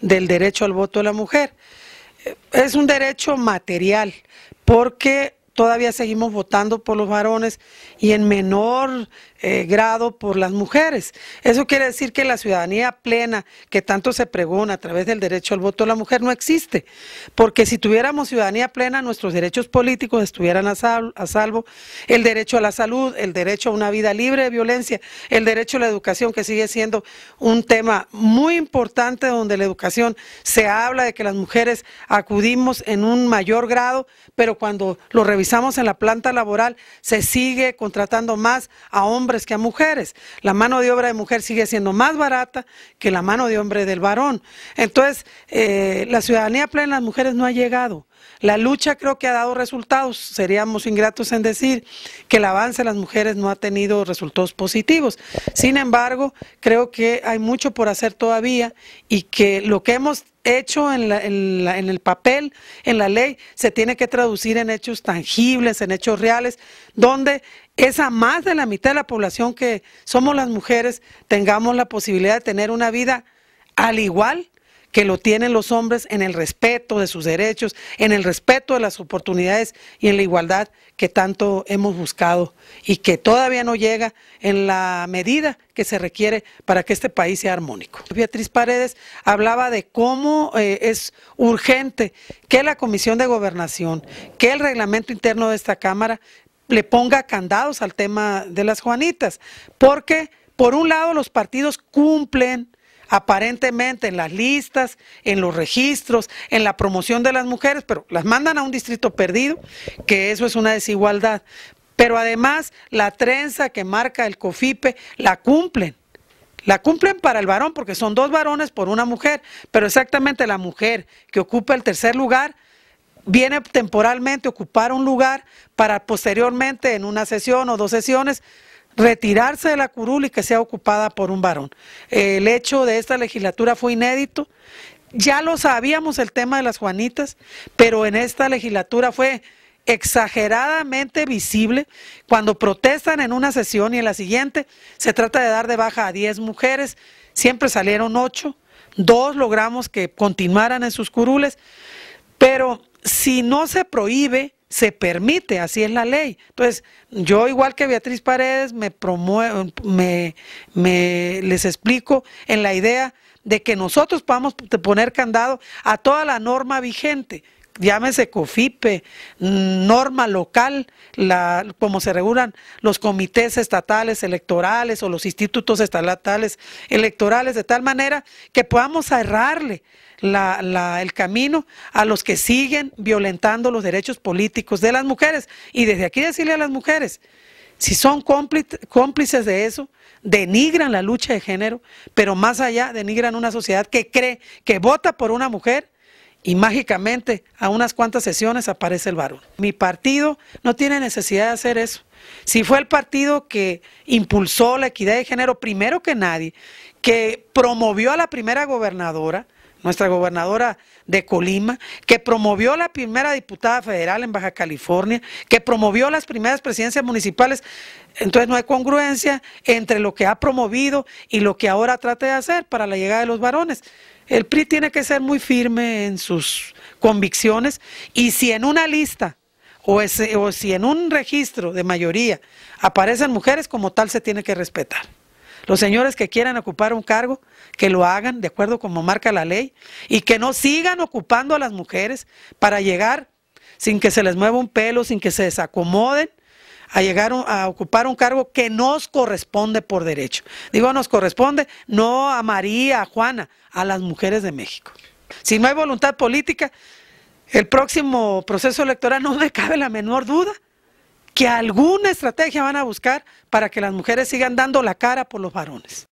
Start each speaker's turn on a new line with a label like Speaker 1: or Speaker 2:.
Speaker 1: del derecho al voto de la mujer. Es un derecho material porque todavía seguimos votando por los varones y en menor eh, grado por las mujeres. Eso quiere decir que la ciudadanía plena que tanto se pregona a través del derecho al voto de la mujer no existe, porque si tuviéramos ciudadanía plena, nuestros derechos políticos estuvieran a, a salvo, el derecho a la salud, el derecho a una vida libre de violencia, el derecho a la educación, que sigue siendo un tema muy importante donde la educación se habla de que las mujeres acudimos en un mayor grado, pero cuando lo revisamos, en la planta laboral, se sigue contratando más a hombres que a mujeres. La mano de obra de mujer sigue siendo más barata que la mano de hombre del varón. Entonces, eh, la ciudadanía plena de las mujeres no ha llegado. La lucha creo que ha dado resultados. Seríamos ingratos en decir que el avance de las mujeres no ha tenido resultados positivos. Sin embargo, creo que hay mucho por hacer todavía y que lo que hemos hecho en, el papel, en la ley, se tiene que traducir en hechos tangibles, en hechos reales, donde esa más de la mitad de la población que somos las mujeres tengamos la posibilidad de tener una vida al igual que lo tienen los hombres en el respeto de sus derechos, en el respeto de las oportunidades y en la igualdad que tanto hemos buscado y que todavía no llega en la medida que se requiere para que este país sea armónico. Beatriz Paredes hablaba de cómo eh, es urgente que la Comisión de Gobernación, que el reglamento interno de esta Cámara le ponga candados al tema de las Juanitas, porque por un lado los partidos cumplen aparentemente en las listas, en los registros, en la promoción de las mujeres, pero las mandan a un distrito perdido, que eso es una desigualdad. Pero además la trenza que marca el COFIPE la cumplen. La cumplen para el varón porque son dos varones por una mujer, pero exactamente la mujer que ocupa el tercer lugar viene temporalmente a ocupar un lugar para posteriormente en una sesión o dos sesiones retirarse de la curul y que sea ocupada por un varón. El hecho de esta legislatura fue inédito. Ya lo sabíamos el tema de las Juanitas, pero en esta legislatura fue exageradamente visible cuando protestan en una sesión y en la siguiente se trata de dar de baja a 10 mujeres, siempre salieron 8, dos logramos que continuaran en sus curules, pero si no se prohíbe se permite, así es la ley. Entonces, yo igual que Beatriz Paredes me me, les explico en la idea de que nosotros podamos poner candado a toda la norma vigente, llámese COFIPE, norma local, la, como se regulan los comités estatales electorales o los institutos estatales electorales, de tal manera que podamos cerrarle el camino a los que siguen violentando los derechos políticos de las mujeres. Y desde aquí decirle a las mujeres, si son cómplices de eso, denigran la lucha de género, pero más allá denigran una sociedad que cree que vota por una mujer y mágicamente a unas cuantas sesiones aparece el varón. Mi partido no tiene necesidad de hacer eso. Si fue el partido que impulsó la equidad de género primero que nadie, que promovió a la primera gobernadora, nuestra gobernadora de Colima, que promovió la primera diputada federal en Baja California, que promovió las primeras presidencias municipales. Entonces no hay congruencia entre lo que ha promovido y lo que ahora trata de hacer para la llegada de los varones. El PRI tiene que ser muy firme en sus convicciones y si en una lista o, o si en un registro de mayoría aparecen mujeres, como tal se tiene que respetar. Los señores que quieran ocupar un cargo, que lo hagan de acuerdo como marca la ley y que no sigan ocupando a las mujeres para llegar sin que se les mueva un pelo, sin que se desacomoden a llegar a ocupar un cargo que nos corresponde por derecho. Digo, nos corresponde no a María, a Juana, a las mujeres de México. Si no hay voluntad política, el próximo proceso electoral no me cabe la menor duda que alguna estrategia van a buscar para que las mujeres sigan dando la cara por los varones.